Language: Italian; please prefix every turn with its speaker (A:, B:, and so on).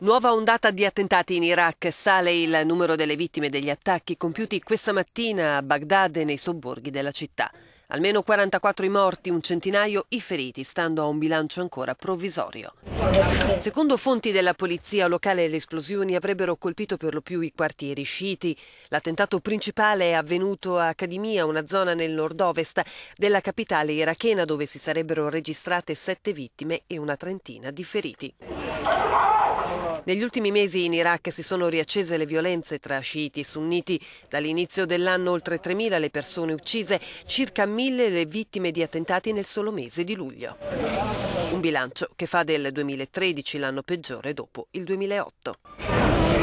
A: Nuova ondata di attentati in Iraq. Sale il numero delle vittime degli attacchi compiuti questa mattina a Baghdad e nei sobborghi della città. Almeno 44 i morti, un centinaio i feriti, stando a un bilancio ancora provvisorio. Secondo fonti della polizia locale le esplosioni avrebbero colpito per lo più i quartieri sciiti. L'attentato principale è avvenuto a Kadimia, una zona nel nord-ovest della capitale irachena dove si sarebbero registrate sette vittime e una trentina di feriti. Negli ultimi mesi in Iraq si sono riaccese le violenze tra sciiti e sunniti. Dall'inizio dell'anno oltre 3.000 le persone uccise, circa 1.000 le vittime di attentati nel solo mese di luglio. Un bilancio che fa del 2013 l'anno peggiore dopo il 2008.